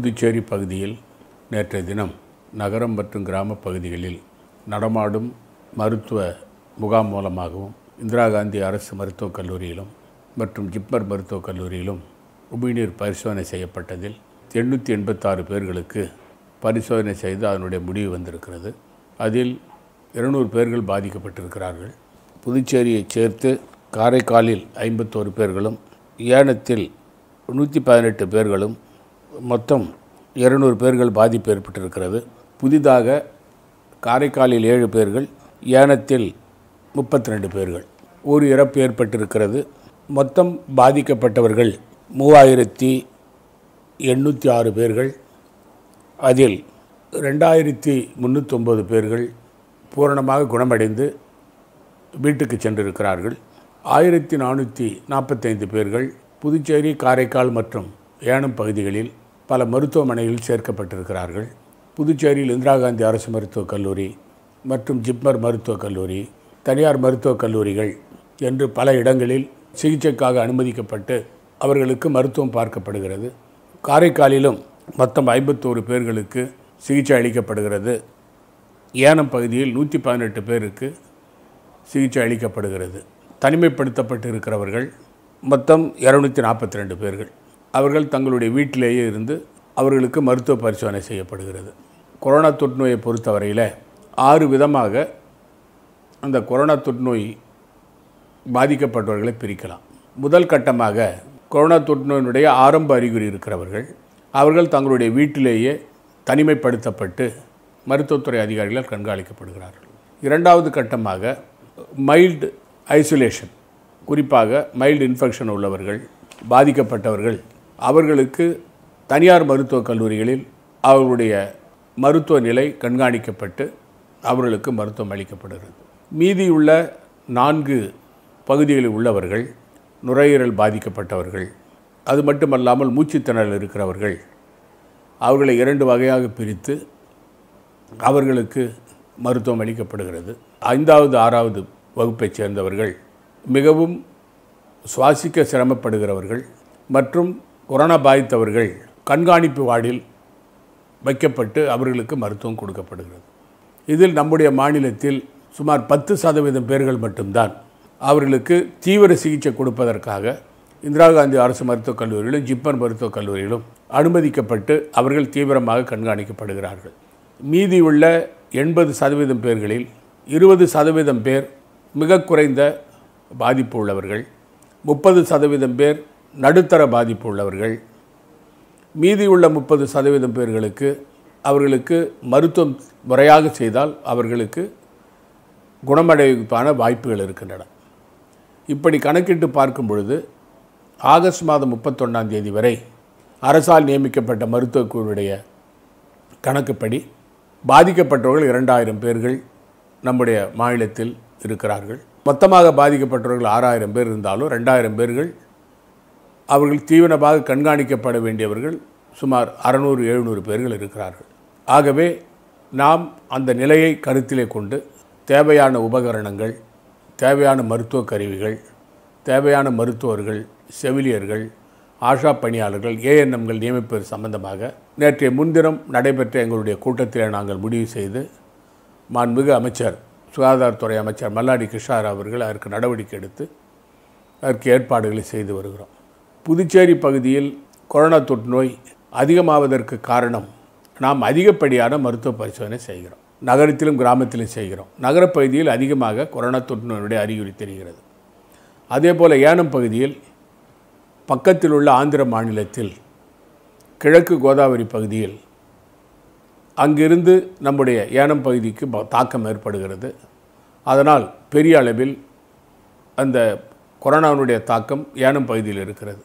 புதுச்சேரி பகுதியில் நேற்றைய தினம் நகரம் மற்றும் கிராம பகுதிகளில் நடமாடும் மருத்துவ முகாம் மூலமாகவும் இந்திரா காந்தி அரசு மருத்துவக் கல்லூரியிலும் மற்றும் ஜிப்மர் மருத்துவக் கல்லூரியிலும் உமிழ்நீர் பரிசோதனை செய்யப்பட்டதில் எண்ணூற்றி எண்பத்தாறு பேர்களுக்கு பரிசோதனை செய்து அதனுடைய முடிவு வந்திருக்கிறது அதில் இருநூறு பேர்கள் பாதிக்கப்பட்டிருக்கிறார்கள் புதுச்சேரியை சேர்த்து காரைக்காலில் ஐம்பத்தோரு பேர்களும் ஏனத்தில் நூற்றி பதினெட்டு பேர்களும் மொத்தம் இருநூறு பேர்கள் பாதிப்பு ஏற்பட்டிருக்கிறது புதிதாக காரைக்காலில் ஏழு பேர்கள் ஏனத்தில் முப்பத்தி ரெண்டு பேர்கள் ஒரு இறப்பு ஏற்பட்டிருக்கிறது மொத்தம் பாதிக்கப்பட்டவர்கள் மூவாயிரத்தி எண்ணூற்றி ஆறு பேர்கள் அதில் ரெண்டாயிரத்தி முந்நூற்றொம்பது பேர்கள் பூரணமாக குணமடைந்து வீட்டுக்கு சென்றிருக்கிறார்கள் ஆயிரத்தி நானூற்றி நாற்பத்தைந்து பேர்கள் புதுச்சேரி காரைக்கால் மற்றும் ஏனம் பகுதிகளில் பல மருத்துவமனையில் சேர்க்கப்பட்டிருக்கிறார்கள் புதுச்சேரியில் இந்திரா காந்தி அரசு மருத்துவக் கல்லூரி மற்றும் ஜிப்மர் மருத்துவக் கல்லூரி தனியார் மருத்துவக் கல்லூரிகள் என்று பல இடங்களில் சிகிச்சைக்காக அனுமதிக்கப்பட்டு அவர்களுக்கு மருத்துவம் பார்க்கப்படுகிறது காரைக்காலிலும் மொத்தம் ஐம்பத்தோரு பேர்களுக்கு சிகிச்சை அளிக்கப்படுகிறது ஏனம் பகுதியில் நூற்றி பதினெட்டு பேருக்கு சிகிச்சை அளிக்கப்படுகிறது தனிமைப்படுத்தப்பட்டு இருக்கிறவர்கள் மொத்தம் இரநூத்தி நாற்பத்தி ரெண்டு பேர்கள் அவர்கள் தங்களுடைய வீட்டிலேயே இருந்து அவர்களுக்கு மருத்துவ பரிசோதனை செய்யப்படுகிறது கொரோனா தொற்றுநோயை பொறுத்தவரையில் ஆறு விதமாக அந்த கொரோனா தொற்றுநோய் பாதிக்கப்பட்டவர்களை பிரிக்கலாம் முதல் கட்டமாக கொரோனா தொற்றுநோயினுடைய ஆரம்ப அறிகுறி இருக்கிறவர்கள் அவர்கள் தங்களுடைய வீட்டிலேயே தனிமைப்படுத்தப்பட்டு மருத்துவத்துறை அதிகாரிகளால் கண்காணிக்கப்படுகிறார்கள் இரண்டாவது கட்டமாக மைல்டு ஐசோலேஷன் குறிப்பாக மைல்டு இன்ஃபெக்ஷன் உள்ளவர்கள் பாதிக்கப்பட்டவர்கள் அவர்களுக்கு தனியார் மருத்துவக் கல்லூரிகளில் அவர்களுடைய மருத்துவ நிலை கண்காணிக்கப்பட்டு அவர்களுக்கு மருத்துவம் அளிக்கப்படுகிறது மீதியுள்ள நான்கு பகுதிகளில் உள்ளவர்கள் நுரையீரல் பாதிக்கப்பட்டவர்கள் அது மட்டுமல்லாமல் மூச்சுத்திணறல் இருக்கிறவர்கள் அவர்களை இரண்டு வகையாக பிரித்து அவர்களுக்கு மருத்துவம் அளிக்கப்படுகிறது ஐந்தாவது ஆறாவது வகுப்பைச் சேர்ந்தவர்கள் மிகவும் சுவாசிக்க சிரமப்படுகிறவர்கள் மற்றும் கொரோனா பாதித்தவர்கள் கண்காணிப்பு வார்டில் வைக்கப்பட்டு அவர்களுக்கு மருத்துவம் கொடுக்கப்படுகிறது இதில் நம்முடைய மாநிலத்தில் சுமார் பத்து சதவீதம் பேர்கள் மட்டும்தான் அவர்களுக்கு தீவிர சிகிச்சை கொடுப்பதற்காக இந்திரா காந்தி அரசு மருத்துவக் கல்லூரியிலும் ஜிப்மர் மருத்துவக் கல்லூரியிலும் அனுமதிக்கப்பட்டு அவர்கள் தீவிரமாக கண்காணிக்கப்படுகிறார்கள் மீதியுள்ள எண்பது சதவீதம் பேர்களில் இருபது சதவீதம் பேர் மிக குறைந்த பாதிப்பு உள்ளவர்கள் முப்பது சதவீதம் பேர் நடுத்தர பாதிப்பு உள்ளவர்கள் மீதியுள்ள முப்பது சதவீதம் பேர்களுக்கு அவர்களுக்கு மருத்துவம் முறையாக செய்தால் அவர்களுக்கு குணமடைவிப்பான வாய்ப்புகள் இருக்கின்றன இப்படி கணக்கிட்டு பார்க்கும் பொழுது ஆகஸ்ட் மாதம் முப்பத்தொன்னாம் தேதி வரை அரசால் நியமிக்கப்பட்ட மருத்துவக் குழுவுடைய கணக்குப்படி பாதிக்கப்பட்டவர்கள் இரண்டாயிரம் பேர்கள் நம்முடைய மாநிலத்தில் இருக்கிறார்கள் மொத்தமாக பாதிக்கப்பட்டவர்கள் ஆறாயிரம் பேர் இருந்தாலும் ரெண்டாயிரம் பேர்கள் அவர்கள் தீவிரமாக கண்காணிக்கப்பட வேண்டியவர்கள் சுமார் அறநூறு எழுநூறு பேர்கள் இருக்கிறார்கள் ஆகவே நாம் அந்த நிலையை கருத்திலே கொண்டு தேவையான உபகரணங்கள் தேவையான மருத்துவ கருவிகள் தேவையான மருத்துவர்கள் செவிலியர்கள் ஆஷா பணியாளர்கள் ஏஎன்எம்கள் நியமிப்பது சம்பந்தமாக நேற்றைய முன்தினம் நடைபெற்ற எங்களுடைய கூட்டத்தில் நாங்கள் முடிவு செய்து மாண்புமிகு அமைச்சர் சுகாதாரத்துறை அமைச்சர் மல்லாடி கிருஷ்ணாரா அவர்கள் அதற்கு நடவடிக்கை எடுத்து அதற்கு ஏற்பாடுகளை செய்து வருகிறோம் புதுச்சேரி பகுதியில் கொரோனா தொற்று நோய் அதிகமாவதற்கு காரணம் நாம் அதிகப்படியான மருத்துவ பரிசோதனை செய்கிறோம் நகரத்திலும் கிராமத்திலும் செய்கிறோம் நகரப்பகுதியில் அதிகமாக கொரோனா தொற்று நோயுடைய அறிகுறி தெரிகிறது அதே போல் ஏனம் பகுதியில் பக்கத்தில் உள்ள ஆந்திர மாநிலத்தில் கிழக்கு கோதாவரி பகுதியில் அங்கிருந்து நம்முடைய ஏனம் பகுதிக்கு தாக்கம் ஏற்படுகிறது அதனால் பெரிய அளவில் அந்த கொரோனாவினுடைய தாக்கம் ஏனம் பகுதியில் இருக்கிறது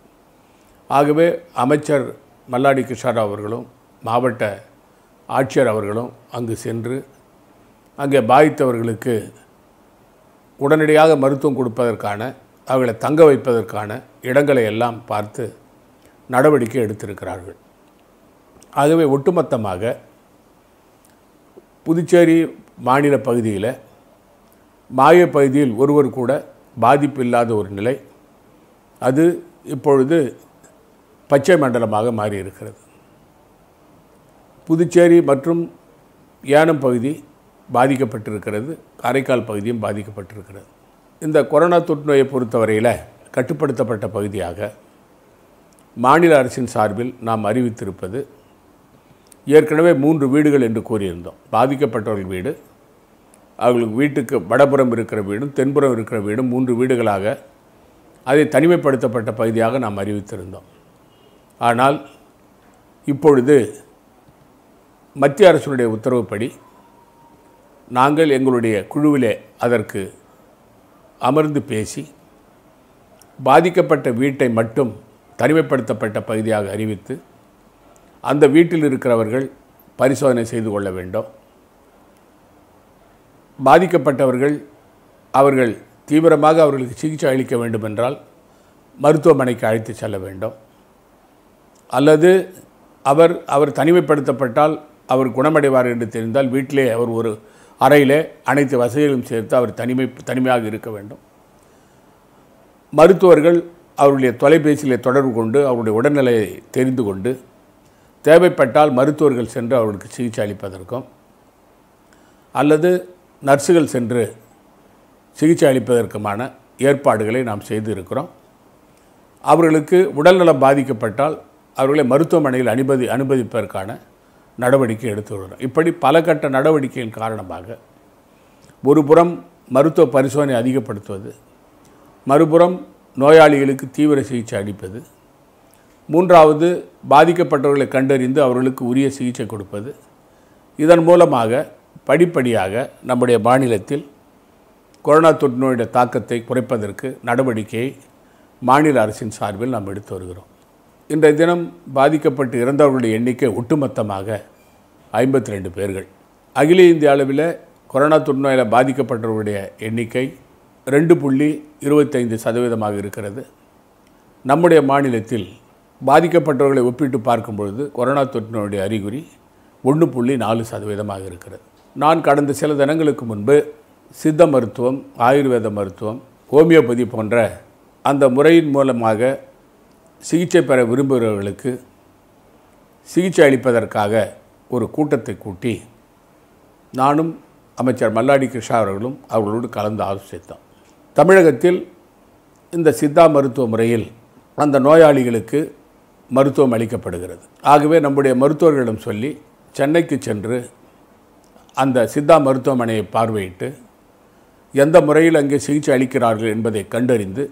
ஆகவே அமைச்சர் மல்லாடி கிருஷ்ணாராவ் அவர்களும் மாவட்ட ஆட்சியர் அவர்களும் அங்கு சென்று அங்கே பாதித்தவர்களுக்கு உடனடியாக மருத்துவம் கொடுப்பதற்கான அவர்களை தங்க வைப்பதற்கான இடங்களை எல்லாம் பார்த்து நடவடிக்கை எடுத்திருக்கிறார்கள் ஆகவே ஒட்டுமொத்தமாக புதுச்சேரி மாநில பகுதியில் மாய பகுதியில் ஒருவர் கூட பாதிப்பு இல்லாத ஒரு நிலை அது இப்பொழுது பச்சை மண்டலமாக மாறியிருக்கிறது புதுச்சேரி மற்றும் ஏனம் பகுதி பாதிக்கப்பட்டிருக்கிறது காரைக்கால் பகுதியும் பாதிக்கப்பட்டிருக்கிறது இந்த கொரோனா தொற்று நோயை பொறுத்தவரையில் கட்டுப்படுத்தப்பட்ட பகுதியாக மாநில அரசின் சார்பில் நாம் அறிவித்திருப்பது ஏற்கனவே மூன்று வீடுகள் என்று கூறியிருந்தோம் பாதிக்கப்பட்டவர்கள் வீடு அவர்களுக்கு வீட்டுக்கு வடபுறம் இருக்கிற வீடும் தென்புறம் இருக்கிற வீடும் மூன்று வீடுகளாக அதை தனிமைப்படுத்தப்பட்ட பகுதியாக நாம் அறிவித்திருந்தோம் ஆனால் இப்பொழுது மத்திய அரசுடைய உத்தரவுப்படி நாங்கள் எங்களுடைய குழுவிலே அதற்கு அமர்ந்து பேசி பாதிக்கப்பட்ட வீட்டை மட்டும் தனிமைப்படுத்தப்பட்ட பகுதியாக அறிவித்து அந்த வீட்டில் இருக்கிறவர்கள் பரிசோதனை செய்து கொள்ள வேண்டும் பாதிக்கப்பட்டவர்கள் அவர்கள் தீவிரமாக அவர்களுக்கு சிகிச்சை அளிக்க வேண்டுமென்றால் மருத்துவமனைக்கு அழைத்து செல்ல வேண்டும் அல்லது அவர் அவர் தனிமைப்படுத்தப்பட்டால் அவர் குணமடைவார் என்று தெரிந்தால் வீட்டிலே அவர் ஒரு அறையில் அனைத்து வசதிகளும் சேர்த்து அவர் தனிமை தனிமையாக இருக்க வேண்டும் மருத்துவர்கள் அவருடைய தொலைபேசியில் தொடர்பு கொண்டு அவருடைய உடல்நிலையை தெரிந்து கொண்டு தேவைப்பட்டால் மருத்துவர்கள் சென்று அவர்களுக்கு சிகிச்சை அளிப்பதற்கும் அல்லது நர்ஸுகள் சென்று சிகிச்சை அளிப்பதற்குமான ஏற்பாடுகளை நாம் செய்து இருக்கிறோம் அவர்களுக்கு உடல்நலம் பாதிக்கப்பட்டால் அவர்களை மருத்துவமனையில் அனுமதி அனுமதிப்பதற்கான நடவடிக்கை எடுத்து வருகிறோம் இப்படி பல கட்ட நடவடிக்கையின் காரணமாக ஒரு புறம் மருத்துவ பரிசோதனை அதிகப்படுத்துவது மறுபுறம் நோயாளிகளுக்கு தீவிர சிகிச்சை அளிப்பது மூன்றாவது பாதிக்கப்பட்டவர்களை கண்டறிந்து அவர்களுக்கு உரிய சிகிச்சை கொடுப்பது இதன் மூலமாக படிப்படியாக நம்முடைய மாநிலத்தில் கொரோனா தொற்று நோயுடைய தாக்கத்தை குறைப்பதற்கு நடவடிக்கையை மாநில அரசின் சார்பில் நாம் எடுத்து வருகிறோம் இன்றைய தினம் பாதிக்கப்பட்டு இறந்தவர்களுடைய எண்ணிக்கை ஒட்டுமொத்தமாக ஐம்பத்தி ரெண்டு பேர்கள் அகில இந்திய அளவில் கொரோனா தொற்றுநோயில் பாதிக்கப்பட்டவர்களுடைய எண்ணிக்கை ரெண்டு புள்ளி இருபத்தைந்து சதவீதமாக இருக்கிறது நம்முடைய மாநிலத்தில் பாதிக்கப்பட்டவர்களை ஒப்பிட்டு பார்க்கும் பொழுது கொரோனா தொற்றுநோயுடைய அறிகுறி ஒன்று புள்ளி நாலு சதவீதமாக இருக்கிறது நான் கடந்த சில தினங்களுக்கு முன்பு சித்த மருத்துவம் ஆயுர்வேத மருத்துவம் ஹோமியோபதி போன்ற அந்த முறையின் மூலமாக சிகிச்சை பெற விரும்புகிறவர்களுக்கு சிகிச்சை அளிப்பதற்காக ஒரு கூட்டத்தை கூட்டி நானும் அமைச்சர் மல்லாடி கிருஷ்ணா அவர்களும் அவர்களோடு கலந்து ஆலோசித்தோம் தமிழகத்தில் இந்த சித்தா மருத்துவ முறையில் அந்த நோயாளிகளுக்கு மருத்துவம் அளிக்கப்படுகிறது ஆகவே நம்முடைய மருத்துவர்களிடம் சொல்லி சென்னைக்கு சென்று அந்த சித்தா மருத்துவமனையை பார்வையிட்டு எந்த முறையில் அங்கே சிகிச்சை அளிக்கிறார்கள் என்பதை கண்டறிந்து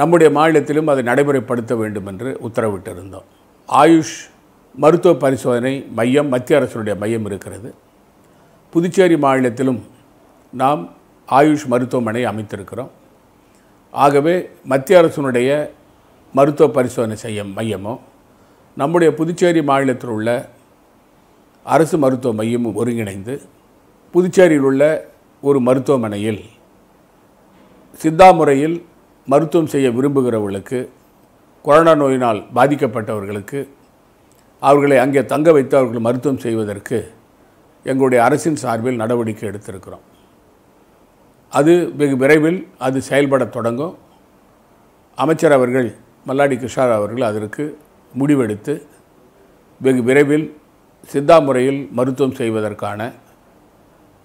நம்முடைய மாநிலத்திலும் அதை நடைமுறைப்படுத்த வேண்டும் என்று உத்தரவிட்டிருந்தோம் ஆயுஷ் மருத்துவ பரிசோதனை மையம் மத்திய அரசுடைய மையம் இருக்கிறது புதுச்சேரி மாநிலத்திலும் நாம் ஆயுஷ் மருத்துவமனை அமைத்திருக்கிறோம் ஆகவே மத்திய அரசுடைய மருத்துவ பரிசோதனை செய்ய மையமோ நம்முடைய புதுச்சேரி மாநிலத்தில் உள்ள அரசு மருத்துவ மையமும் ஒருங்கிணைந்து புதுச்சேரியில் உள்ள ஒரு மருத்துவமனையில் சித்தா முறையில் மருத்துவம் செய்ய விரும்புகிறவர்களுக்கு கொரோனா நோயினால் பாதிக்கப்பட்டவர்களுக்கு அவர்களை அங்கே தங்க வைத்து அவர்கள் மருத்துவம் செய்வதற்கு எங்களுடைய அரசின் சார்பில் நடவடிக்கை எடுத்திருக்கிறோம் அது வெகு விரைவில் அது செயல்பட தொடங்கும் அமைச்சர் அவர்கள் மல்லாடி கிருஷ்ணா அவர்கள் அதற்கு முடிவெடுத்து வெகு விரைவில் சித்தா முறையில் மருத்துவம் செய்வதற்கான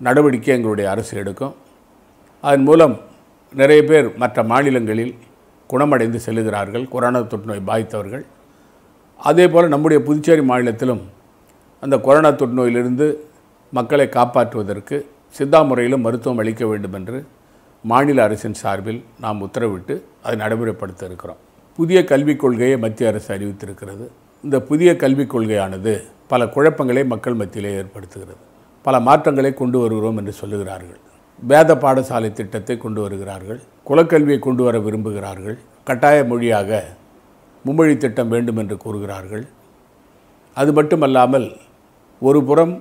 நடவடிக்கை எங்களுடைய அரசு எடுக்கும் அதன் மூலம் நிறைய பேர் மற்ற மாநிலங்களில் குணமடைந்து செல்கிறார்கள் கொரோனா தொற்று நோய் பாதித்தவர்கள் அதே போல் நம்முடைய புதுச்சேரி மாநிலத்திலும் அந்த கொரோனா தொற்று நோயிலிருந்து மக்களை காப்பாற்றுவதற்கு சித்தா முறையிலும் மருத்துவம் அளிக்க வேண்டும் என்று மாநில அரசின் சார்பில் நாம் உத்தரவிட்டு அதை நடைமுறைப்படுத்த இருக்கிறோம் புதிய கல்விக் கொள்கையை மத்திய அரசு அறிவித்திருக்கிறது இந்த புதிய கல்விக் கொள்கையானது பல குழப்பங்களை மக்கள் மத்தியிலே ஏற்படுத்துகிறது பல மாற்றங்களை கொண்டு வருகிறோம் என்று சொல்லுகிறார்கள் வேத பாடசாலை திட்டத்தை கொண்டு வருகிறார்கள் குலக்கல்வியை கொண்டு வர விரும்புகிறார்கள் கட்டாய மொழியாக மும்மொழி திட்டம் வேண்டும் என்று கூறுகிறார்கள் அது மட்டுமல்லாமல் ஒரு புறம்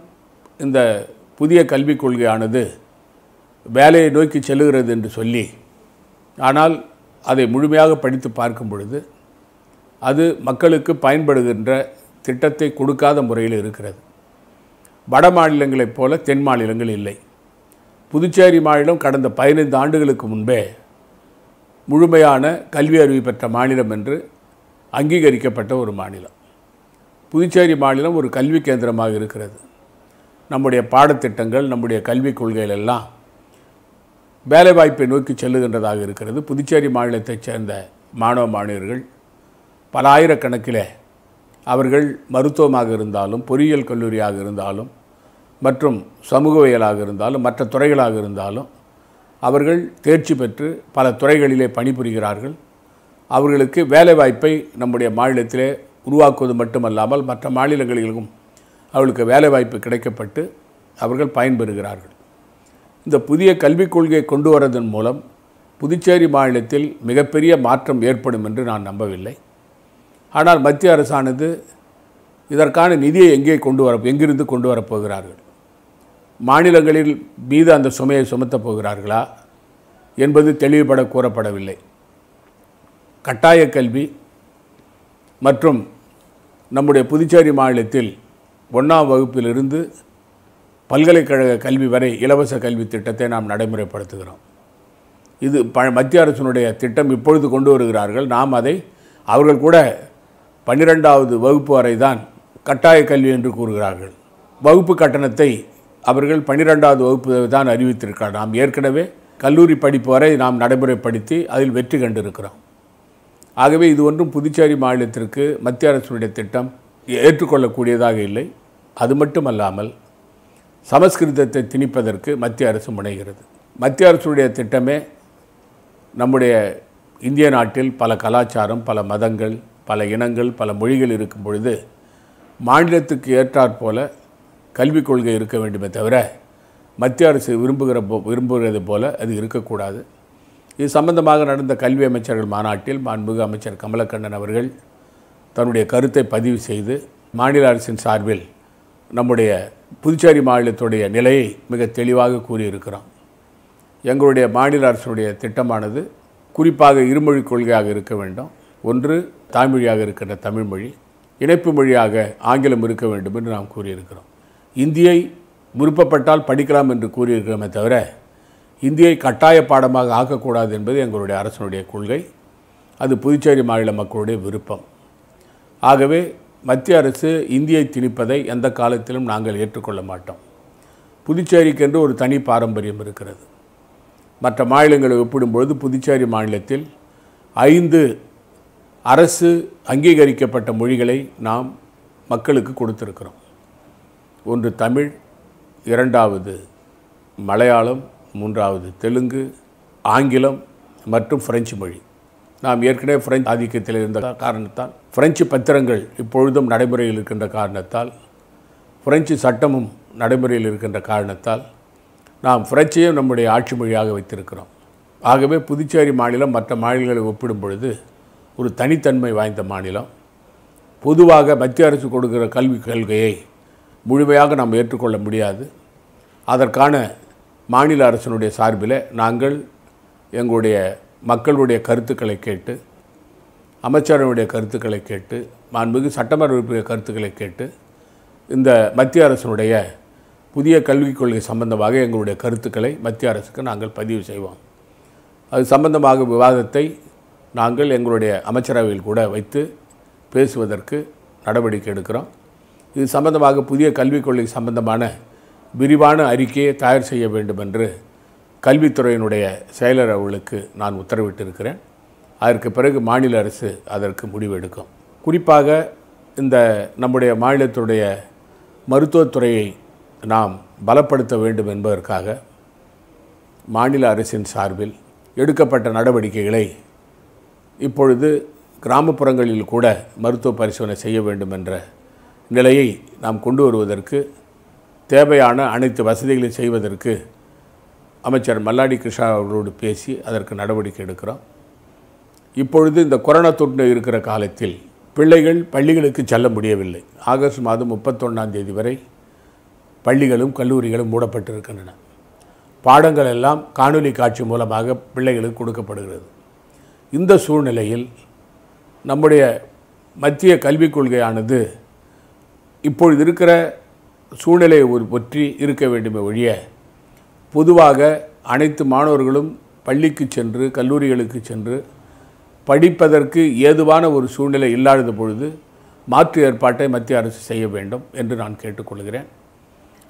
இந்த புதிய கல்விக் கொள்கையானது வேலையை நோக்கி செல்லுகிறது என்று சொல்லி ஆனால் அதை முழுமையாக படித்து பார்க்கும் பொழுது அது மக்களுக்கு பயன்படுகின்ற திட்டத்தை கொடுக்காத முறையில் இருக்கிறது வட மாநிலங்களைப் போல தென் மாநிலங்கள் இல்லை புதுச்சேரி மாநிலம் கடந்த பதினைந்து ஆண்டுகளுக்கு முன்பே முழுமையான கல்வி அறிவு பெற்ற மாநிலம் என்று அங்கீகரிக்கப்பட்ட ஒரு மாநிலம் புதுச்சேரி மாநிலம் ஒரு கல்வி கேந்திரமாக இருக்கிறது நம்முடைய பாடத்திட்டங்கள் நம்முடைய கல்விக் கொள்கைகள் எல்லாம் வேலைவாய்ப்பை நோக்கி செல்லுகின்றதாக இருக்கிறது புதுச்சேரி மாநிலத்தைச் சேர்ந்த மாணவ மாணவர்கள் பல ஆயிரக்கணக்கில் அவர்கள் மருத்துவமாக இருந்தாலும் பொறியியல் கல்லூரியாக இருந்தாலும் மற்றும் சமூகவியலாக இருந்தாலும் மற்ற துறைகளாக இருந்தாலும் அவர்கள் தேர்ச்சி பெற்று பல துறைகளிலே பணிபுரிகிறார்கள் அவர்களுக்கு வேலைவாய்ப்பை நம்முடைய மாநிலத்திலே உருவாக்குவது மட்டுமல்லாமல் மற்ற மாநிலங்களிலும் அவர்களுக்கு வேலைவாய்ப்பு கிடைக்கப்பட்டு அவர்கள் பயன்பெறுகிறார்கள் இந்த புதிய கல்விக் கொள்கையை கொண்டு வரதன் மூலம் புதுச்சேரி மாநிலத்தில் மிகப்பெரிய மாற்றம் ஏற்படும் என்று நான் நம்பவில்லை ஆனால் மத்திய அரசானது இதற்கான நிதியை எங்கே கொண்டு வர எங்கிருந்து கொண்டு வரப்போகிறார்கள் மாநிலங்களில் மீது அந்த சுமையை சுமத்தப் போகிறார்களா என்பது தெளிவுபட கூறப்படவில்லை கட்டாய கல்வி மற்றும் நம்முடைய புதுச்சேரி மாநிலத்தில் ஒன்றாம் வகுப்பிலிருந்து பல்கலைக்கழக கல்வி வரை இலவச கல்வி திட்டத்தை நாம் நடைமுறைப்படுத்துகிறோம் இது ப மத்திய அரசினுடைய திட்டம் இப்பொழுது கொண்டு வருகிறார்கள் நாம் அதை அவர்கள் கூட பன்னிரெண்டாவது வகுப்பு வரை தான் கட்டாய கல்வி என்று கூறுகிறார்கள் வகுப்பு கட்டணத்தை அவர்கள் பன்னிரெண்டாவது வகுப்பு தான் அறிவித்திருக்கிறார் நாம் ஏற்கனவே கல்லூரி படிப்பு வரை நாம் நடைமுறைப்படுத்தி அதில் வெற்றி கண்டிருக்கிறோம் ஆகவே இது ஒன்றும் புதுச்சேரி மாநிலத்திற்கு மத்திய அரசுடைய திட்டம் ஏற்றுக்கொள்ளக்கூடியதாக இல்லை அது மட்டுமல்லாமல் சமஸ்கிருதத்தை திணிப்பதற்கு மத்திய அரசு முனைகிறது மத்திய அரசுடைய திட்டமே நம்முடைய இந்திய நாட்டில் பல கலாச்சாரம் பல மதங்கள் பல இனங்கள் பல மொழிகள் இருக்கும் பொழுது மாநிலத்துக்கு ஏற்றாற்போல கல்விக் கொள்கை இருக்க வேண்டுமே தவிர மத்திய அரசு விரும்புகிற போ விரும்புகிறது போல் அது இருக்கக்கூடாது இது சம்பந்தமாக நடந்த கல்வி அமைச்சர்கள் மாநாட்டில் மாண்புமிகு அமைச்சர் கமலக்கண்ணன் அவர்கள் தன்னுடைய கருத்தை பதிவு செய்து மாநில அரசின் சார்பில் நம்முடைய புதுச்சேரி மாநிலத்துடைய நிலையை மிக தெளிவாக கூறியிருக்கிறோம் எங்களுடைய மாநில அரசுடைய திட்டமானது குறிப்பாக இருமொழி கொள்கையாக இருக்க வேண்டும் ஒன்று தாய்மொழியாக இருக்கின்ற தமிழ்மொழி இணைப்பு மொழியாக ஆங்கிலம் இருக்க வேண்டும் என்று நாம் கூறியிருக்கிறோம் இந்தியை விருப்பப்பட்டால் படிக்கலாம் என்று கூறியிருக்கிறோமே தவிர இந்தியை கட்டாய பாடமாக ஆக்கக்கூடாது என்பது எங்களுடைய அரசனுடைய கொள்கை அது புதுச்சேரி மாநில மக்களுடைய விருப்பம் ஆகவே மத்திய அரசு இந்தியை திணிப்பதை எந்த காலத்திலும் நாங்கள் ஏற்றுக்கொள்ள மாட்டோம் புதுச்சேரிக்கென்று ஒரு தனி பாரம்பரியம் இருக்கிறது மற்ற மாநிலங்களை ஒப்பிடும்பொழுது புதுச்சேரி மாநிலத்தில் ஐந்து அரசு அங்கீகரிக்கப்பட்ட மொழிகளை நாம் மக்களுக்கு கொடுத்துருக்கிறோம் ஒன்று தமிழ் இரண்டாவது மலையாளம் மூன்றாவது தெலுங்கு ஆங்கிலம் மற்றும் ஃப்ரெஞ்சு மொழி நாம் ஏற்கனவே பிரெஞ்சு ஆதிக்கத்தில் இருந்த காரணத்தால் பிரெஞ்சு பத்திரங்கள் இப்பொழுதும் நடைமுறையில் இருக்கின்ற காரணத்தால் பிரெஞ்சு சட்டமும் நடைமுறையில் இருக்கின்ற காரணத்தால் நாம் பிரெஞ்சையும் நம்முடைய ஆட்சி மொழியாக வைத்திருக்கிறோம் ஆகவே புதுச்சேரி மாநிலம் மற்ற மாநிலங்களை ஒப்பிடும் பொழுது ஒரு தனித்தன்மை வாய்ந்த மாநிலம் பொதுவாக மத்திய அரசு கொடுக்கிற கல்விக் கொள்கையை முழுமையாக நாம் ஏற்றுக்கொள்ள முடியாது அதற்கான மாநில அரசினுடைய சார்பில் நாங்கள் எங்களுடைய மக்களுடைய கருத்துக்களை கேட்டு அமைச்சரனுடைய கருத்துக்களை கேட்டு மாண்புமிகு சட்டமன்ற உறுப்பினர் கருத்துக்களை கேட்டு இந்த மத்திய அரசினுடைய புதிய கல்விக் கொள்கை சம்பந்தமாக எங்களுடைய கருத்துக்களை மத்திய அரசுக்கு நாங்கள் பதிவு செய்வோம் அது சம்பந்தமாக விவாதத்தை நாங்கள் எங்களுடைய அமைச்சரவையில் கூட வைத்து பேசுவதற்கு நடவடிக்கை எடுக்கிறோம் இது சம்பந்தமாக புதிய கல்விக் கொள்கை சம்பந்தமான விரிவான அறிக்கையை தயார் செய்ய வேண்டும் என்று கல்வித்துறையினுடைய செயலர் அவர்களுக்கு நான் உத்தரவிட்டிருக்கிறேன் அதற்கு பிறகு மாநில அரசு அதற்கு முடிவெடுக்கும் குறிப்பாக இந்த நம்முடைய மாநிலத்துடைய மருத்துவத்துறையை நாம் பலப்படுத்த வேண்டும் என்பதற்காக மாநில அரசின் சார்பில் எடுக்கப்பட்ட நடவடிக்கைகளை இப்பொழுது கிராமப்புறங்களில் கூட மருத்துவ பரிசோதனை செய்ய வேண்டும் என்ற நிலையை நாம் கொண்டு வருவதற்கு தேவையான அனைத்து வசதிகளையும் செய்வதற்கு அமைச்சர் மல்லாடி கிருஷ்ணா அவர்களோடு பேசி அதற்கு நடவடிக்கை எடுக்கிறோம் இப்பொழுது இந்த கொரோனா தொற்று இருக்கிற காலத்தில் பிள்ளைகள் பள்ளிகளுக்கு செல்ல முடியவில்லை ஆகஸ்ட் மாதம் முப்பத்தொன்னாம் தேதி வரை பள்ளிகளும் கல்லூரிகளும் மூடப்பட்டிருக்கின்றன பாடங்கள் எல்லாம் காணொலி காட்சி மூலமாக பிள்ளைகளுக்கு கொடுக்கப்படுகிறது இந்த சூழ்நிலையில் நம்முடைய மத்திய கல்விக் கொள்கையானது இப்பொழுது இருக்கிற சூழ்நிலையை ஒரு பற்றி இருக்க வேண்டுமே ஒழிய பொதுவாக அனைத்து மாணவர்களும் பள்ளிக்கு சென்று கல்லூரிகளுக்கு சென்று படிப்பதற்கு ஏதுவான ஒரு சூழ்நிலை இல்லாத பொழுது மாற்று ஏற்பாட்டை மத்திய அரசு செய்ய வேண்டும் என்று நான் கேட்டுக்கொள்கிறேன்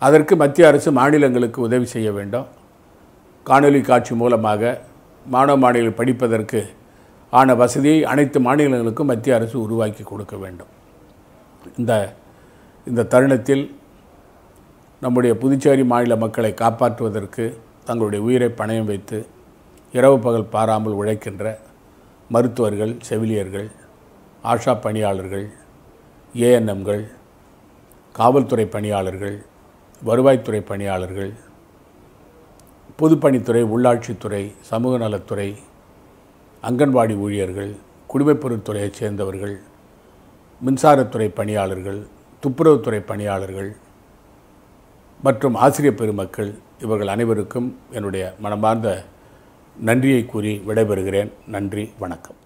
அதற்கு மத்திய அரசு மாநிலங்களுக்கு உதவி செய்ய வேண்டும் காணொலி காட்சி மூலமாக மாணவ மாணவிகள் படிப்பதற்கு ஆன வசதியை அனைத்து மாநிலங்களுக்கும் மத்திய அரசு உருவாக்கி கொடுக்க வேண்டும் இந்த இந்த தருணத்தில் நம்முடைய புதுச்சேரி மாநில மக்களை காப்பாற்றுவதற்கு தங்களுடைய உயிரை பணயம் வைத்து இரவு பகல் பாராமல் உழைக்கின்ற மருத்துவர்கள் செவிலியர்கள் ஆஷா பணியாளர்கள் ஏஎன்எம்கள் காவல்துறை பணியாளர்கள் வருவாய்த்துறை பணியாளர்கள் பொதுப்பணித்துறை உள்ளாட்சித்துறை சமூக நலத்துறை அங்கன்வாடி ஊழியர்கள் துறையைச் சேர்ந்தவர்கள் மின்சாரத்துறை பணியாளர்கள் துப்புரவுத்துறை பணியாளர்கள் மற்றும் ஆசிரியர் பெருமக்கள் இவர்கள் அனைவருக்கும் என்னுடைய மனமார்ந்த நன்றியை கூறி விடைபெறுகிறேன் நன்றி வணக்கம்